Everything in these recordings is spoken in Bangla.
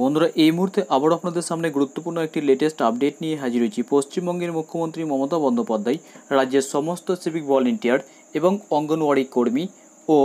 বন্ধুরা এই মুহূর্তে আবারও আপনাদের সামনে গুরুত্বপূর্ণ একটি লেটেস্ট আপডেট নিয়ে হাজির হয়েছি পশ্চিমবঙ্গের মুখ্যমন্ত্রী মমতা বন্দ্যোপাধ্যায় রাজ্যের সমস্ত সিভিক ভলেন্টিয়ার এবং অঙ্গনওয়াড়ি কর্মী ও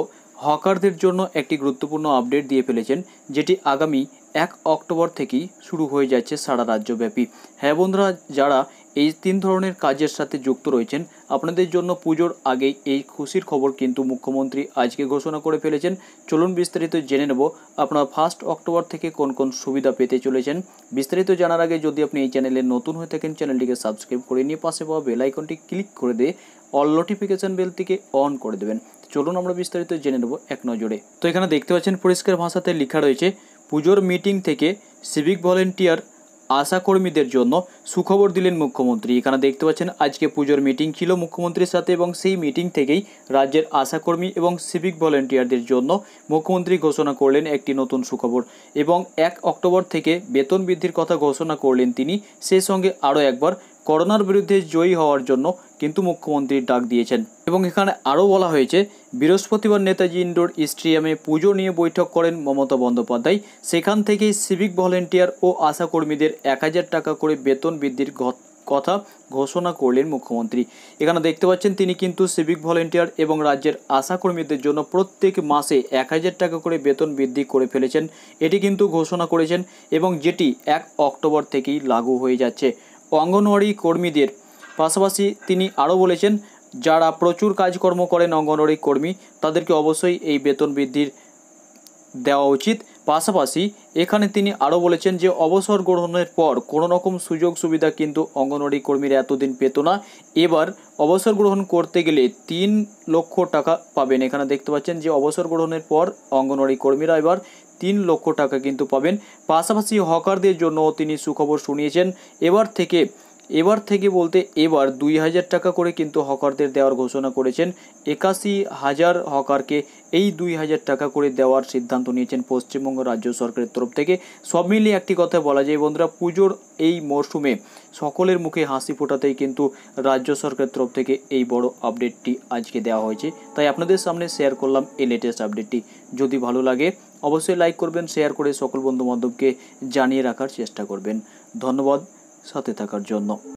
হকারদের জন্য একটি গুরুত্বপূর্ণ আপডেট দিয়ে ফেলেছেন যেটি আগামী এক অক্টোবর থেকেই শুরু হয়ে যাচ্ছে সারা রাজ্যব্যাপী হ্যাঁ বন্ধুরা যারা এই তিন ধরনের কাজের সাথে যুক্ত রয়েছেন আপনাদের জন্য পুজোর আগেই এই খুশির খবর কিন্তু মুখ্যমন্ত্রী আজকে ঘোষণা করে ফেলেছেন চলুন বিস্তারিত জেনে নেব আপনারা ফার্স্ট অক্টোবর থেকে কোন কোন সুবিধা পেতে চলেছেন বিস্তারিত জানার আগে যদি আপনি এই চ্যানেলে নতুন হয়ে থাকেন চ্যানেলটিকে সাবস্ক্রাইব করে নিয়ে পাশে পাওয়া বেলাইকনটি ক্লিক করে দিয়ে অল নোটিফিকেশান বেলটিকে অন করে দেবেন চলুন আমরা বিস্তারিত জেনে নেব এক নজরে তো এখানে দেখতে পাচ্ছেন পরিষ্কার ভাষাতে লেখা রয়েছে পুজোর মিটিং থেকে সিভিক ভলেন্টিয়ার আশাকর্মীদের জন্য সুখবর দিলেন মুখ্যমন্ত্রী এখানে দেখতে পাচ্ছেন আজকে পুজোর মিটিং ছিল মুখ্যমন্ত্রীর সাথে এবং সেই মিটিং থেকেই রাজ্যের আশাকর্মী এবং সিভিক ভলেন্টিয়ারদের জন্য মুখ্যমন্ত্রী ঘোষণা করলেন একটি নতুন সুখবর এবং এক অক্টোবর থেকে বেতন বৃদ্ধির কথা ঘোষণা করলেন তিনি সেই সঙ্গে আরও একবার করোনার বিরুদ্ধে জয়ী হওয়ার জন্য কিন্তু মুখ্যমন্ত্রী ডাক দিয়েছেন এবং এখানে আরও বলা হয়েছে বৃহস্পতিবার নেতাজি ইন্ডোর স্টেডিয়ামে পুজো নিয়ে বৈঠক করেন মমতা বন্দ্যোপাধ্যায় সেখান থেকেই সিভিক ভলেন্টিয়ার ও আশাকর্মীদের এক হাজার টাকা করে বেতন বৃদ্ধির কথা ঘোষণা করলেন মুখ্যমন্ত্রী এখানে দেখতে পাচ্ছেন তিনি কিন্তু সিভিক ভলেন্টিয়ার এবং রাজ্যের আশাকর্মীদের জন্য প্রত্যেক মাসে এক হাজার টাকা করে বেতন বৃদ্ধি করে ফেলেছেন এটি কিন্তু ঘোষণা করেছেন এবং যেটি এক অক্টোবর থেকেই লাগু হয়ে যাচ্ছে অঙ্গনওয়াড়ি কর্মীদের পাশাপাশি তিনি আরও বলেছেন যারা প্রচুর কাজকর্ম করেন অঙ্গনওয়াড়ি কর্মী তাদেরকে অবশ্যই এই বেতন বৃদ্ধির দেওয়া উচিত পাশাপাশি এখানে তিনি আরও বলেছেন যে অবসর গ্রহণের পর কোনো রকম সুযোগ সুবিধা কিন্তু অঙ্গনওয়াড়ি কর্মীরা এতদিন পেত না এবার অবসর গ্রহণ করতে গেলে তিন লক্ষ টাকা পাবেন এখানে দেখতে পাচ্ছেন যে অবসর গ্রহণের পর অঙ্গনওয়াড়ি কর্মীরা এবার তিন লক্ষ টাকা কিন্তু পাবেন পাশাপাশি হকারদের জন্য তিনি সুখবর শুনিয়েছেন এবার থেকে এবার থেকে বলতে এবার দুই হাজার টাকা করে কিন্তু হকারদের দেওয়ার ঘোষণা করেছেন একাশি হাজার হকারকে এই দুই হাজার টাকা করে দেওয়ার সিদ্ধান্ত নিয়েছেন পশ্চিমবঙ্গ রাজ্য সরকারের তরফ থেকে সব মিলিয়ে একটি কথা বলা যায় বন্ধুরা পুজোর এই মরশুমে সকলের মুখে হাসি ফোটাতেই কিন্তু রাজ্য সরকারের তরফ থেকে এই বড় আপডেটটি আজকে দেওয়া হয়েছে তাই আপনাদের সামনে শেয়ার করলাম এই লেটেস্ট আপডেটটি যদি ভালো লাগে অবশ্যই লাইক করবেন শেয়ার করে সকল বন্ধুবান্ধবকে জানিয়ে রাখার চেষ্টা করবেন ধন্যবাদ সাথে থাকার জন্য